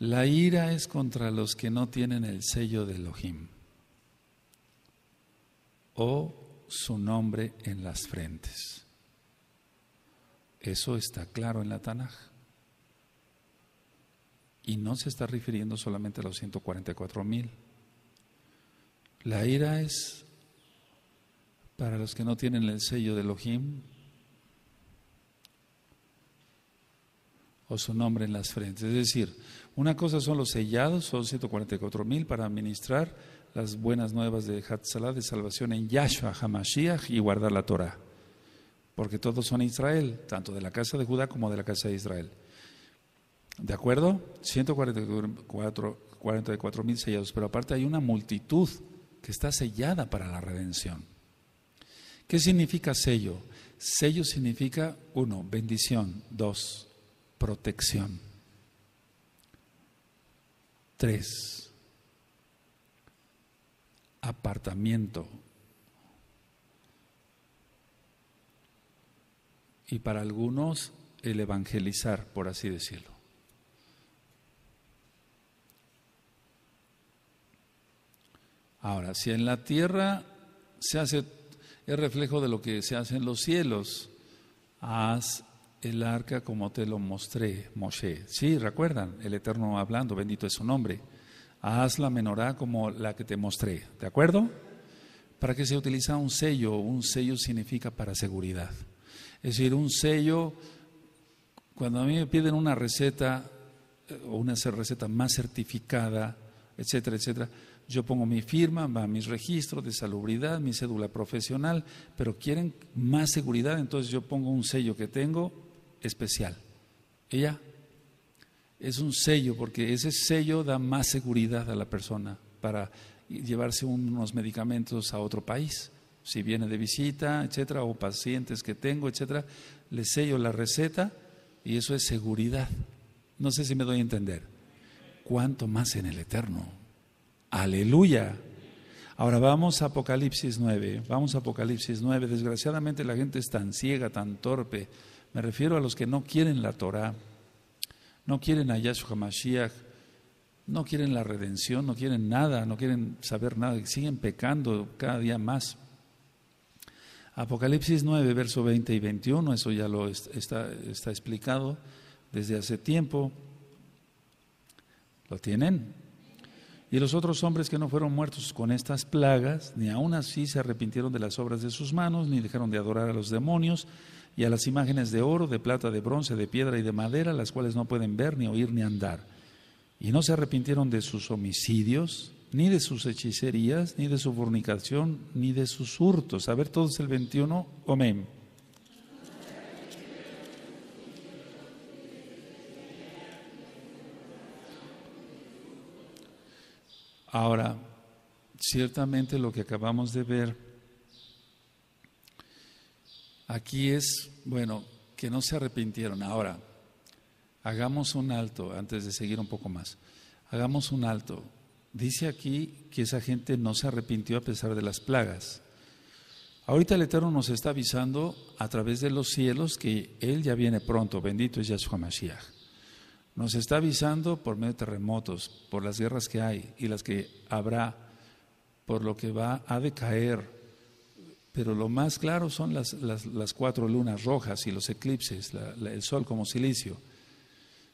[SPEAKER 1] La ira es contra los que no tienen el sello de Elohim o su nombre en las frentes. Eso está claro en la Tanaj. Y no se está refiriendo solamente a los 144 mil. La ira es para los que no tienen el sello de Elohim o su nombre en las frentes. Es decir, una cosa son los sellados, son 144 mil para administrar las buenas nuevas de Hatzalah de salvación en Yahshua, Hamashiach y guardar la Torah. Porque todos son Israel, tanto de la casa de Judá como de la casa de Israel. ¿De acuerdo? 144 mil sellados, pero aparte hay una multitud que está sellada para la redención. ¿Qué significa sello? Sello significa, uno, bendición, dos, protección, tres, apartamiento. Y para algunos, el evangelizar, por así decirlo. Ahora, si en la tierra se hace, el reflejo de lo que se hace en los cielos, haz el arca como te lo mostré, Moshe. Sí, recuerdan, el Eterno hablando, bendito es su nombre. Haz la menorá como la que te mostré, ¿de acuerdo? ¿Para qué se utiliza un sello? Un sello significa para seguridad. Es decir, un sello, cuando a mí me piden una receta eh, o una receta más certificada, etcétera, etcétera, yo pongo mi firma, va mis registros de salubridad, mi cédula profesional, pero quieren más seguridad, entonces yo pongo un sello que tengo especial. Ella es un sello porque ese sello da más seguridad a la persona para llevarse unos medicamentos a otro país, si viene de visita, etcétera, o pacientes que tengo, etcétera, le sello la receta y eso es seguridad. No sé si me doy a entender. ¿Cuánto más en el eterno? Aleluya. Ahora vamos a Apocalipsis 9, vamos a Apocalipsis 9. Desgraciadamente la gente es tan ciega, tan torpe. Me refiero a los que no quieren la Torah, no quieren a Yahshua Mashiach, no quieren la redención, no quieren nada, no quieren saber nada, siguen pecando cada día más. Apocalipsis 9, verso 20 y 21, eso ya lo está, está explicado desde hace tiempo. ¿Lo tienen? Y los otros hombres que no fueron muertos con estas plagas, ni aun así se arrepintieron de las obras de sus manos, ni dejaron de adorar a los demonios y a las imágenes de oro, de plata, de bronce, de piedra y de madera, las cuales no pueden ver, ni oír, ni andar. Y no se arrepintieron de sus homicidios, ni de sus hechicerías, ni de su fornicación, ni de sus hurtos. A ver todos el 21, amén. Ahora, ciertamente lo que acabamos de ver aquí es, bueno, que no se arrepintieron. Ahora, hagamos un alto, antes de seguir un poco más, hagamos un alto. Dice aquí que esa gente no se arrepintió a pesar de las plagas. Ahorita el Eterno nos está avisando a través de los cielos que Él ya viene pronto, bendito es Yahshua Mashiach. Nos está avisando por medio de terremotos, por las guerras que hay y las que habrá, por lo que va a decaer. Pero lo más claro son las, cuatro lunas rojas y los eclipses, el sol como silicio.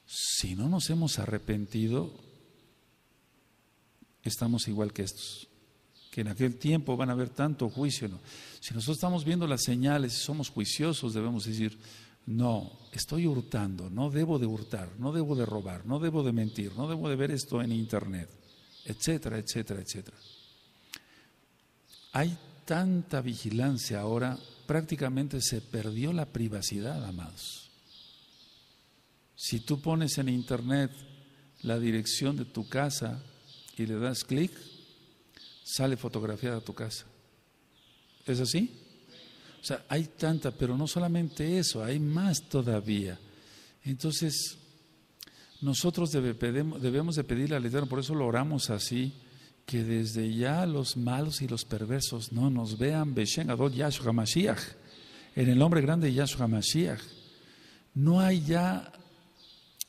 [SPEAKER 1] Si no nos hemos arrepentido, estamos igual que estos que en aquel tiempo van a haber tanto juicio. Si nosotros estamos viendo las señales y somos juiciosos, debemos decir, no, estoy hurtando, no debo de hurtar, no debo de robar, no debo de mentir, no debo de ver esto en internet, etcétera, etcétera, etcétera. Hay tanta vigilancia ahora, prácticamente se perdió la privacidad, amados. Si tú pones en internet la dirección de tu casa y le das clic, sale fotografiada tu casa. ¿Es así? O sea, hay tanta, pero no solamente eso, hay más todavía. Entonces, nosotros debemos de pedirle al Eterno, por eso lo oramos así, que desde ya los malos y los perversos no nos vean, Beshen ya, Yahshua Mashiach, en el hombre grande de Yahshua Mashiach. No hay ya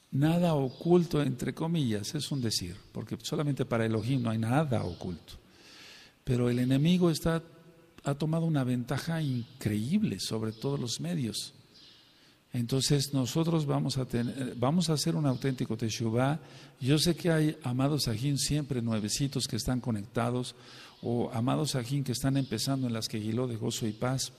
[SPEAKER 1] nada oculto, entre comillas, es un decir, porque solamente para Elohim no hay nada oculto. Pero el enemigo está ha tomado una ventaja increíble sobre todos los medios. Entonces nosotros vamos a, tener, vamos a hacer un auténtico Teshuvah. Yo sé que hay amados ajín siempre nuevecitos que están conectados o amados ajín que están empezando en las que Giló de gozo y paz.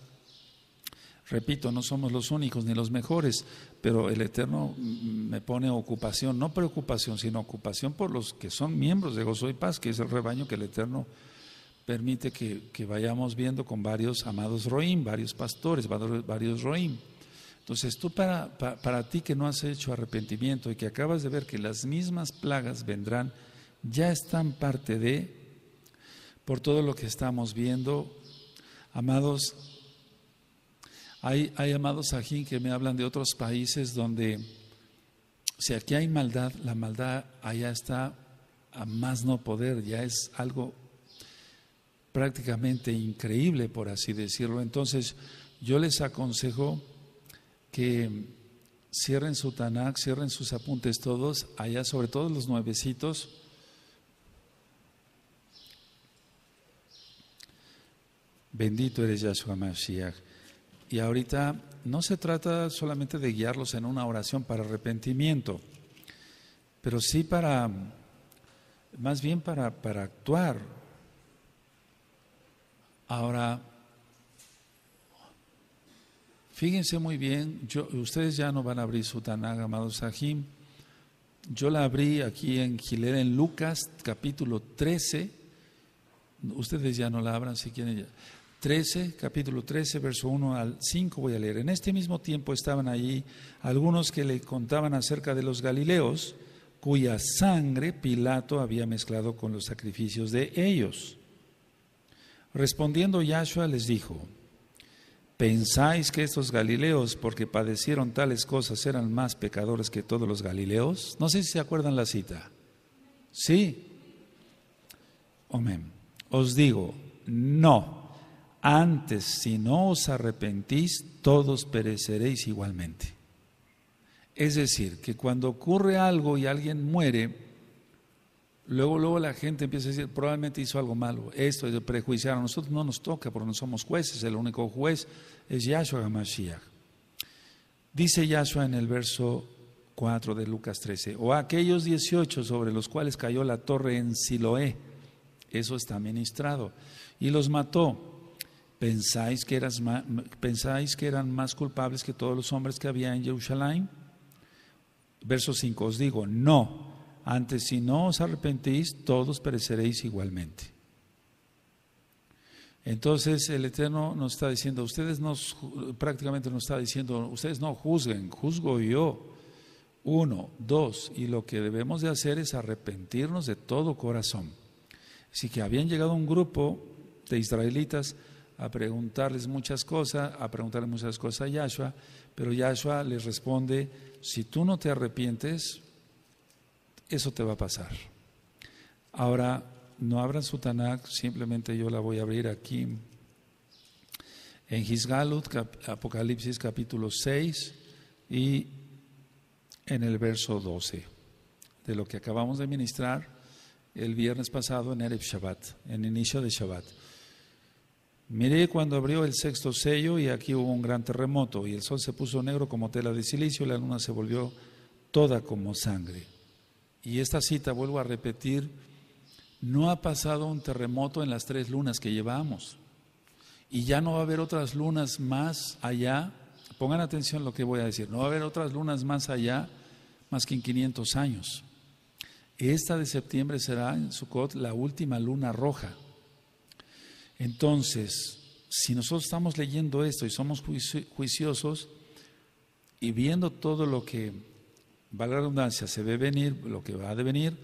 [SPEAKER 1] Repito, no somos los únicos ni los mejores, pero el Eterno me pone ocupación, no preocupación, sino ocupación por los que son miembros de gozo y paz, que es el rebaño que el Eterno permite que, vayamos viendo con varios amados Roim, varios pastores, varios Roim. Entonces tú para, para, ti que no has hecho arrepentimiento y que acabas de ver que las mismas plagas vendrán, ya están parte de, por todo lo que estamos viendo, amados, hay, hay amados ajín que me hablan de otros países donde si aquí hay maldad, la maldad allá está a más no poder, ya es algo prácticamente increíble, por así decirlo. Entonces, yo les aconsejo que cierren su Tanakh, cierren sus apuntes todos, allá sobre todo los nuevecitos. Bendito eres Yahshua Mashiach. Y ahorita no se trata solamente de guiarlos en una oración para arrepentimiento, pero sí para, más bien para, para actuar, Ahora, fíjense muy bien, ustedes ya no van a abrir su Tanag, amado Sahim. Yo la abrí aquí en Gilera, en Lucas, capítulo 13. Ustedes ya no la abran si quieren. Ya. 13, capítulo 13, verso 1 al 5 voy a leer. En este mismo tiempo estaban allí algunos que le contaban acerca de los Galileos, cuya sangre Pilato había mezclado con los sacrificios de ellos. Respondiendo Yahshua les dijo, ¿pensáis que estos galileos, porque padecieron tales cosas, eran más pecadores que todos los galileos? No sé si se acuerdan la cita. Sí. Amén. Os digo, no. Antes, si no os arrepentís, todos pereceréis igualmente. Es decir, que cuando ocurre algo y alguien muere, Luego, luego la gente empieza a decir, probablemente hizo algo malo, esto es de prejuiciar. A nosotros no nos toca porque no somos jueces, el único juez es Yahshua HaMashiach. Dice Yahshua en el verso 4 de Lucas 13, o aquellos 18 sobre los cuales cayó la torre en Siloé, eso está ministrado, y los mató. ¿Pensáis que, eran más culpables que todos los hombres que había en Jerusalén? Verso 5, os digo, no antes si no os arrepentís, todos pereceréis igualmente. Entonces el Eterno nos está diciendo, ustedes nos, prácticamente nos está diciendo, ustedes no juzguen, juzgo yo. Uno, dos, y lo que debemos de hacer es arrepentirnos de todo corazón. Así que habían llegado un grupo de israelitas a preguntarles muchas cosas, a preguntarle muchas cosas a Yahshua, pero Yahshua les responde, si tú no te arrepientes, eso te va a pasar. Ahora, no abran su Tanakh, simplemente yo la voy a abrir aquí. En Hisgalut, Apocalipsis capítulo 6 y en el verso 12, de lo que acabamos de ministrar el viernes pasado en Erev Shabbat, en inicio de Shabbat. Miré cuando abrió el sexto sello y aquí hubo un gran terremoto y el sol se puso negro como tela de silicio y la luna se volvió toda como sangre y esta cita vuelvo a repetir, no ha pasado un terremoto en las tres lunas que llevamos y ya no va a haber otras lunas más allá. Pongan atención a lo que voy a decir, no va a haber otras lunas más allá más que en 500 años. Esta de septiembre será en Sukkot la última luna roja. Entonces, si nosotros estamos leyendo esto y somos juiciosos y viendo todo lo que va la redundancia, se ve venir lo que va a devenir,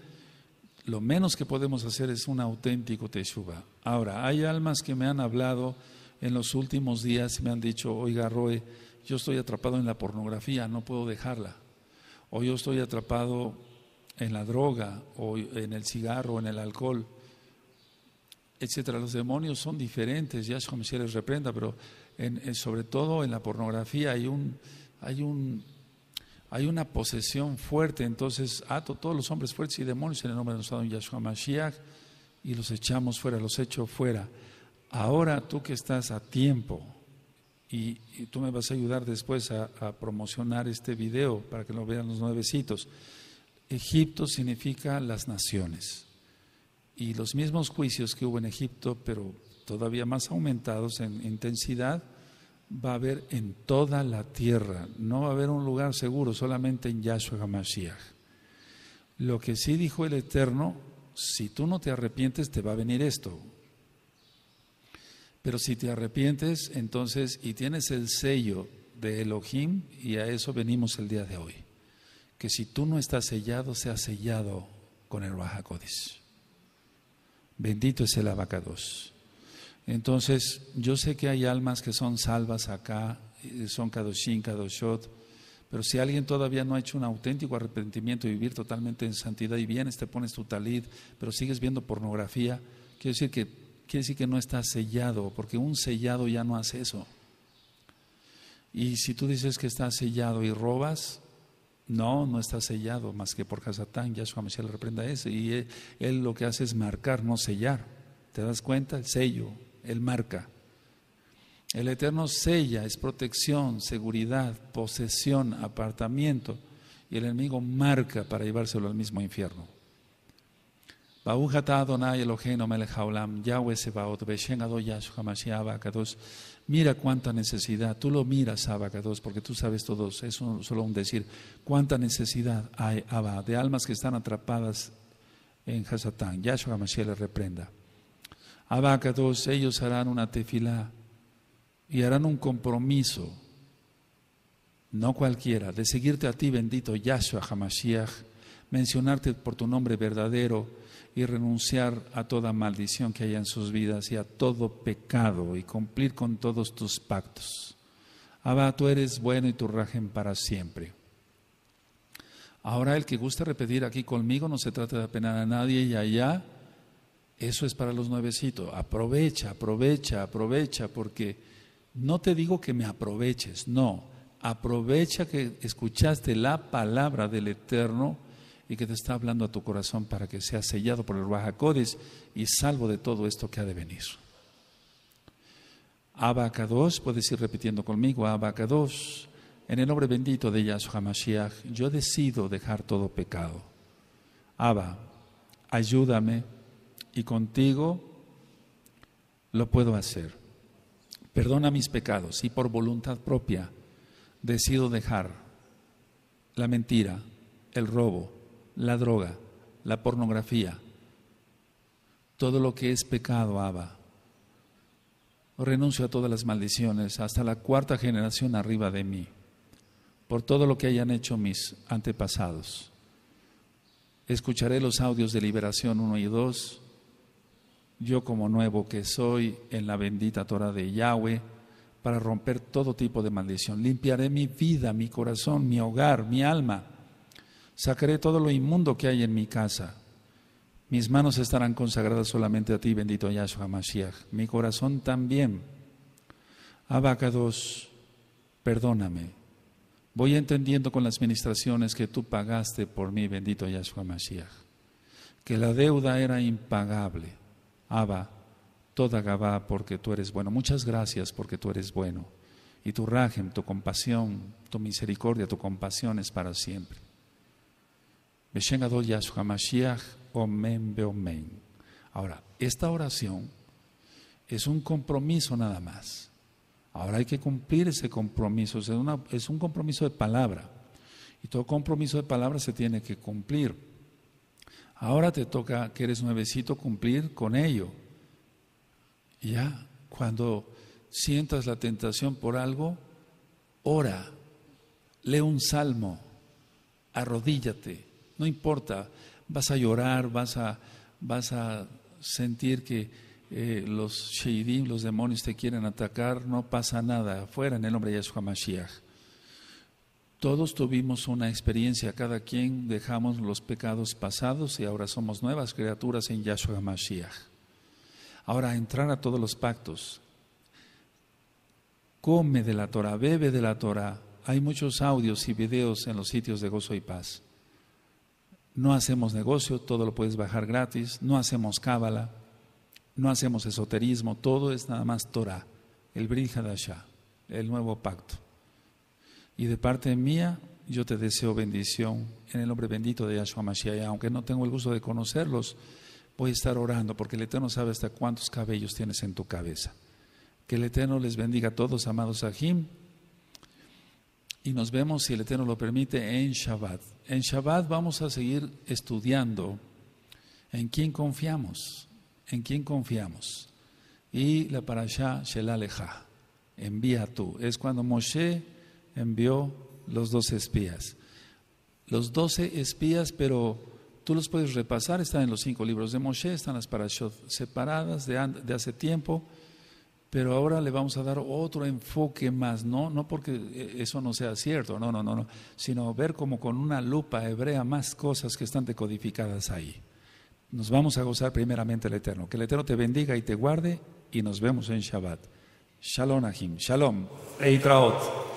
[SPEAKER 1] lo menos que podemos hacer es un auténtico teshuva. Ahora, hay almas que me han hablado en los últimos días y me han dicho, oiga Roe, yo estoy atrapado en la pornografía, no puedo dejarla. O yo estoy atrapado en la droga, o en el cigarro, en el alcohol, etcétera. Los demonios son diferentes, ya es como si les reprenda, pero sobre todo en la pornografía hay un, hay un hay una posesión fuerte. Entonces ato todos los hombres fuertes y demonios en el nombre de nuestro Yahshua Mashiach y los echamos fuera, los echo fuera. Ahora tú que estás a tiempo y, tú me vas a ayudar después a, a, promocionar este video para que lo vean los nuevecitos. Egipto significa las naciones y los mismos juicios que hubo en Egipto, pero todavía más aumentados en intensidad, va a haber en toda la tierra. No va a haber un lugar seguro, solamente en Yahshua HaMashiach. Lo que sí dijo el Eterno, si tú no te arrepientes, te va a venir esto. Pero si te arrepientes, entonces, y tienes el sello de Elohim, y a eso venimos el día de hoy. Que si tú no estás sellado, seas sellado con el Rahakodis. Bendito es el abacados. Entonces, yo sé que hay almas que son salvas acá, eh, son Kadoshin, Kadoshot, pero si alguien todavía no ha hecho un auténtico arrepentimiento y vivir totalmente en santidad y vienes, te pones tu talid, pero sigues viendo pornografía, quiere decir que, quiere decir que no está sellado, porque un sellado ya no hace eso. Y si tú dices que está sellado y robas, no, no está sellado, más que por Kazatán, Yahshua su le reprenda ese. Y él lo que hace es marcar, no sellar. ¿Te das cuenta? El sello, él marca. El Eterno sella, es protección, seguridad, posesión, apartamiento. Y el enemigo marca para llevárselo al mismo infierno. Mira cuánta necesidad, tú lo miras, Abacados, porque tú sabes todos, es solo un decir, cuánta necesidad hay, Abba, de almas que están atrapadas en Hasatán. Yahshua Mashiach le reprenda. Abacados todos ellos harán una tefila y harán un compromiso, no cualquiera, de seguirte a ti, bendito Yahshua Hamashiach, mencionarte por tu nombre verdadero y renunciar a toda maldición que haya en sus vidas y a todo pecado y cumplir con todos tus pactos. Abba, tú eres bueno y tu rajen para siempre. Ahora el que gusta repetir aquí conmigo, no se trata de apenar a nadie y allá eso es para los nuevecitos. Aprovecha, aprovecha, aprovecha, porque no te digo que me aproveches, no. Aprovecha que escuchaste la palabra del Eterno y que te está hablando a tu corazón para que seas sellado por el Bajacodes y salvo de todo esto que ha de venir. K2, puedes ir repitiendo conmigo, K2, en el nombre bendito de Yahshua Mashiach, yo decido dejar todo pecado. Abba, ayúdame y contigo lo puedo hacer. Perdona mis pecados y por voluntad propia decido dejar la mentira, el robo, la droga, la pornografía, todo lo que es pecado, Abba. Renuncio a todas las maldiciones hasta la cuarta generación arriba de mí, por todo lo que hayan hecho mis antepasados. Escucharé los audios de Liberación 1 y 2 yo como nuevo que soy en la bendita Torah de Yahweh, para romper todo tipo de maldición. Limpiaré mi vida, mi corazón, mi hogar, mi alma. Sacaré todo lo inmundo que hay en mi casa. Mis manos estarán consagradas solamente a ti, bendito Yahshua Mashiach. Mi corazón también. Abacados, perdóname. Voy entendiendo con las ministraciones que tú pagaste por mí, bendito Yahshua Mashiach, que la deuda era impagable Abba, toda Gabá, porque tú eres bueno. Muchas gracias porque tú eres bueno. Y tu rajem, tu compasión, tu misericordia, tu compasión es para siempre. Ahora, esta oración es un compromiso nada más. Ahora hay que cumplir ese compromiso. es, es un compromiso de palabra. Y todo compromiso de palabra se tiene que cumplir. Ahora te toca, que eres nuevecito, cumplir con ello. ya, cuando sientas la tentación por algo, ora, lee un salmo, arrodíllate, no importa, vas a llorar, vas a, vas a sentir que eh, los sheidim, los demonios te quieren atacar, no pasa nada, afuera en el nombre de Yeshua Mashiach. Todos tuvimos una experiencia, cada quien dejamos los pecados pasados y ahora somos nuevas criaturas en Yahshua Mashiach. Ahora, entrar a todos los pactos. Come de la Torah, bebe de la Torah. Hay muchos audios y videos en los sitios de gozo y paz. No hacemos negocio, todo lo puedes bajar gratis. No hacemos cábala, no hacemos esoterismo, todo es nada más Torah, el Bril el nuevo pacto. Y de parte mía, yo te deseo bendición en el nombre bendito de Yahshua Mashiach. Aunque no tengo el gusto de conocerlos, voy a estar orando porque el Eterno sabe hasta cuántos cabellos tienes en tu cabeza. Que el Eterno les bendiga a todos, amados Ajim. Y nos vemos, si el Eterno lo permite, en Shabbat. En Shabbat vamos a seguir estudiando en quién confiamos, en quién confiamos. Y la parasha Shelaleja, envía tú. Es cuando Moshe envió los dos espías. Los doce espías, pero tú los puedes repasar, están en los cinco libros de Moshe, están las parashot separadas de, hace tiempo, pero ahora le vamos a dar otro enfoque más, ¿no? No porque eh, eso no sea cierto, no, no, no, no, sino ver como con una lupa hebrea más cosas que están decodificadas ahí. Nos vamos a gozar primeramente el Eterno. Que el Eterno te bendiga y te guarde y nos vemos en Shabbat. Shalom Ahim, Shalom, Eitraot.